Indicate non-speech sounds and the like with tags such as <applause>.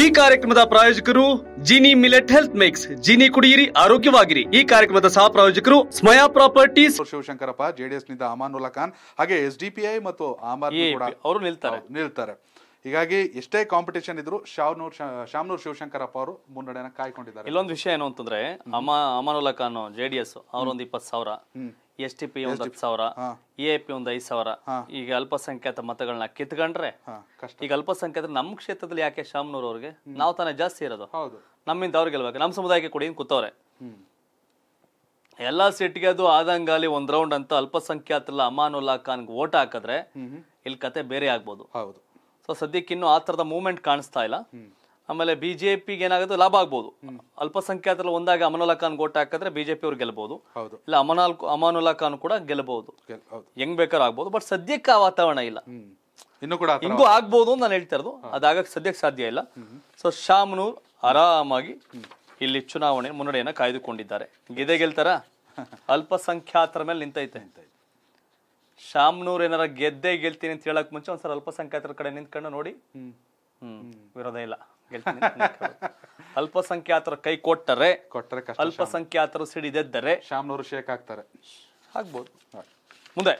ಈ ಕಾರ್ಯಕ್ರಮದ ಪ್ರಾಯೋಜಕರು Jini millet health mix Jini ಕುಡಿಯಿರಿ ಆರೋಗ್ಯವಾಗಿರಿ ಈ ಕಾರ್ಯಕ್ರಮದ ಸಹ ಪ್ರಾಯೋಜಕರು ಸ್ಮಯಾ ಪ್ರಾಪರ್ಟೀಸ್ ಶಿವಶಂಕರಪ್ಪ ಜೆಡಿಎಸ್ ನಿಂದ ಅಮಾನುಲ್ಲಾ ಖಾನ್ ಹಾಗೆ ಎಸ್ ಡಿ ಪಿ ಐ ಮತ್ತು ಕೂಡ ಅವರು ನಿಲ್ತಾರೆ ನಿಲ್ತಾರೆ ಹೀಗಾಗಿ ಎಷ್ಟೇ ಕಾಂಪಿಟೇಷನ್ ಇದ್ರು ಶಾವ್ನೂರ್ ಶಾಮ್ನೂರ್ ಶಿವಶಂಕರಪ್ಪ ಅವರು ಮುನ್ನಡೆಯನ್ನ ಕಾಯ್ಕೊಂಡಿದ್ದಾರೆ ಇಲ್ಲೊಂದು ವಿಷಯ ಏನು ಅಂತಂದ್ರೆ ಅಮಾ ಅಮಾನುಲ್ಲಾ ಖಾನ್ ಜೆಡಿಎಸ್ ಅವರೊಂದು ಇಪ್ಪತ್ತು ಸಾವಿರ ಎಸ್ ಟಿ ಪಿ ಒಂದು ಹತ್ತು ಸಾವಿರ ಎ ಪಿ ಒಂದು ಐದು ಸಾವಿರ ಈಗ ಅಲ್ಪಸಂಖ್ಯಾತ ಮತಗಳನ್ನ ಕಿತ್ಕೊಂಡ್ರೆ ಈಗ ಅಲ್ಪಸಂಖ್ಯಾತ ನಮ್ಮ ಕ್ಷೇತ್ರದಲ್ಲಿ ಯಾಕೆ ಶಾಮನೂರ್ ಅವ್ರಿಗೆ ನಾವು ತಾನೇ ಜಾಸ್ತಿ ಇರೋದು ನಮ್ಮಿಂದ ಅವ್ರಿಗೆ ಗೆಲ್ಬೇಕು ನಮ್ಮ ಸಮುದಾಯಕ್ಕೆ ಕೊಡಿ ಕೂತವ್ರೆ ಎಲ್ಲಾ ಸೀಟ್ಗೆ ಅದು ಆದಂಗಾಲಿ ಒಂದ್ ರೌಂಡ್ ಅಂತ ಅಲ್ಪಸಂಖ್ಯಾತಲ್ಲ ಅಮಾನುಲ್ಲಾ ಖಾನ್ ಓಟ್ ಹಾಕಿದ್ರೆ ಇಲ್ಲಿ ಕತೆ ಬೇರೆ ಆಗ್ಬೋದು ಸೊ ಸದ್ಯಕ್ಕೆ ಇನ್ನು ಆ ತರದ ಮೂವ್ಮೆಂಟ್ ಕಾಣಿಸ್ತಾ ಇಲ್ಲ ಆಮೇಲೆ ಬಿಜೆಪಿಗೆ ಏನಾಗುತ್ತೆ ಲಾಭ ಆಗ್ಬೋದು ಅಲ್ಪಸಂಖ್ಯಾತರಲ್ಲಿ ಒಂದಾಗಿ ಅಮನುಲ್ಲಾ ಖಾನ್ ಹಾಕಿದ್ರೆ ಬಿಜೆಪಿ ಅವ್ರು ಗೆಲ್ಬಹುದು ಇಲ್ಲ ಅಮನಾಲ್ ಅಮಾನುಲ್ಲಾ ಖಾನ್ ಕೂಡ ಗೆಲ್ಬಹುದು ಹೆಂಗ್ ಬೇಕಾದ್ರೂ ಆಗ್ಬೋದು ಬಟ್ ಸದ್ಯಕ್ಕೆ ಆ ವಾತಾವರಣ ಇಲ್ಲ ಇನ್ನು ಕೂಡ ಹಿಂಗೂ ಆಗ್ಬೋದು ಅಂತ ನಾನು ಹೇಳ್ತಾ ಇರೋದು ಅದಾಗ ಸದ್ಯಕ್ಕೆ ಸಾಧ್ಯ ಇಲ್ಲ ಸೊ ಶಾಮನೂರ್ ಆರಾಮಾಗಿ ಇಲ್ಲಿ ಚುನಾವಣೆ ಮುನ್ನಡೆಯನ್ನ ಕಾಯ್ದುಕೊಂಡಿದ್ದಾರೆ ಗೆದೆ ಗೆಲ್ತಾರ <laughs> ಅಲ್ಪಸಂಖ್ಯಾತರ ಮೇಲೆ ನಿಂತೈತೆ ಶಾಮನೂರ್ ಏನಾರ ಗೆದ್ದೆ ಗೆಲ್ತೀನಿ ಅಂತ ಹೇಳಕ್ ಮುಂಚೆ ಒಂದ್ಸಲ ಅಲ್ಪಸಂಖ್ಯಾತರ ಕಡೆ ನಿಂತ್ಕೊಂಡು ನೋಡಿ ಹ್ಮ್ ವಿರೋಧ ಇಲ್ಲ ಅಲ್ಪಸಂಖ್ಯಾತರ ಕೈ ಕೊಟ್ಟರೆ ಕೊಟ್ಟರೆ ಅಲ್ಪಸಂಖ್ಯಾತರು ಸಿಡಿದೆದ್ದರೆ ಶಾಮ್ನವರು ಶೇಖ್ ಆಗ್ತಾರೆ ಆಗ್ಬೋದು ಮುಂದೆ